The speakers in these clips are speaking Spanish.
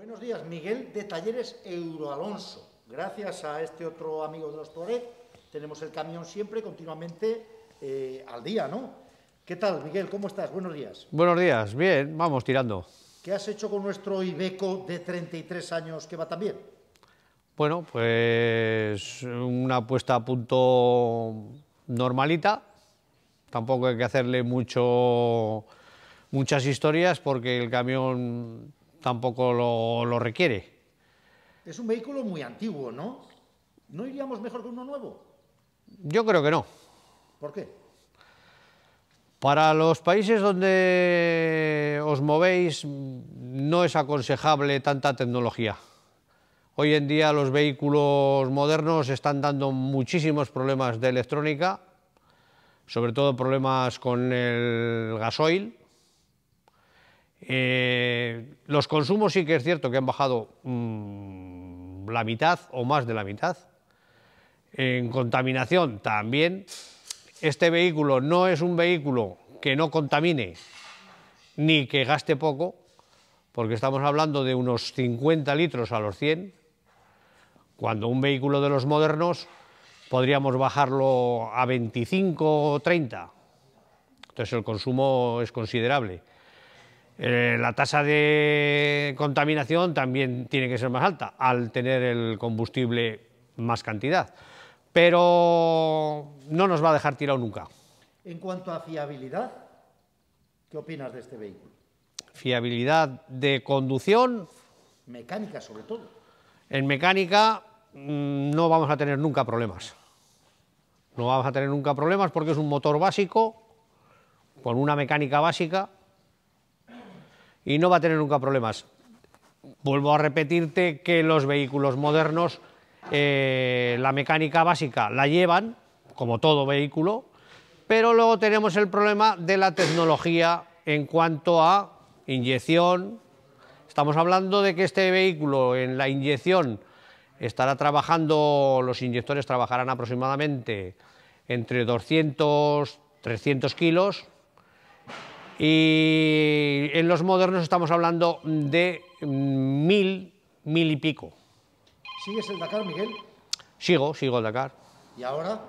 Buenos días, Miguel de Talleres Euro Alonso. Gracias a este otro amigo de los Torres, tenemos el camión siempre continuamente eh, al día, ¿no? ¿Qué tal, Miguel? ¿Cómo estás? Buenos días. Buenos días, bien, vamos tirando. ¿Qué has hecho con nuestro Ibeco de 33 años que va tan bien? Bueno, pues una puesta a punto normalita. Tampoco hay que hacerle mucho, muchas historias porque el camión tampoco lo, requiere. Es un vehículo muy antiguo, ¿no? ¿No iríamos mejor que uno nuevo? Yo creo que no. ¿Por qué? Para los países donde os movéis no es aconsejable tanta tecnología. Hoy en día los vehículos modernos están dando muchísimos problemas de electrónica, sobre todo problemas con el gasoil, eh, los consumos sí que es cierto que han bajado mm, la mitad o más de la mitad. En contaminación también. Este vehículo no es un vehículo que no contamine ni que gaste poco, porque estamos hablando de unos 50 litros a los 100, cuando un vehículo de los modernos podríamos bajarlo a 25 o 30. Entonces el consumo es considerable. Eh, la tasa de contaminación también tiene que ser más alta al tener el combustible más cantidad, pero no nos va a dejar tirado nunca. En cuanto a fiabilidad, ¿qué opinas de este vehículo? Fiabilidad de conducción. Mecánica sobre todo. En mecánica mm, no vamos a tener nunca problemas. No vamos a tener nunca problemas porque es un motor básico, con una mecánica básica, y no va a tener nunca problemas. Vuelvo a repetirte que los vehículos modernos, eh, la mecánica básica la llevan, como todo vehículo, pero luego tenemos el problema de la tecnología en cuanto a inyección. Estamos hablando de que este vehículo en la inyección estará trabajando, los inyectores trabajarán aproximadamente entre 200, 300 kilos y eh, en los modernos estamos hablando de mm, mil, mil y pico. ¿Sigues el Dakar, Miguel? Sigo, sigo el Dakar. ¿Y ahora?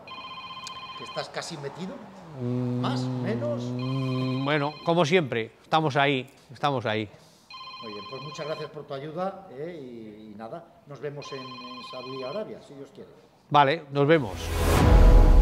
¿Que estás casi metido? Mm, ¿Más? ¿Menos? Mm, bueno, como siempre, estamos ahí, estamos ahí. Muy bien, pues muchas gracias por tu ayuda eh, y, nada, nos vemos en, en Saudi Arabia, si Dios quiere. Vale, nos vemos.